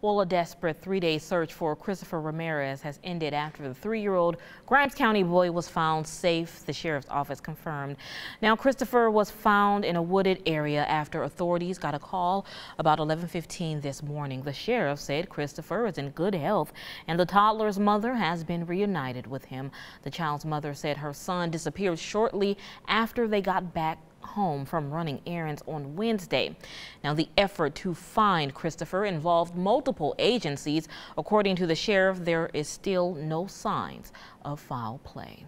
Well, a desperate three-day search for Christopher Ramirez has ended after the three-year-old Grimes County boy was found safe, the sheriff's office confirmed. Now, Christopher was found in a wooded area after authorities got a call about 11.15 this morning. The sheriff said Christopher is in good health and the toddler's mother has been reunited with him. The child's mother said her son disappeared shortly after they got back home from running errands on Wednesday. Now, the effort to find Christopher involved multiple agencies. According to the sheriff, there is still no signs of foul play.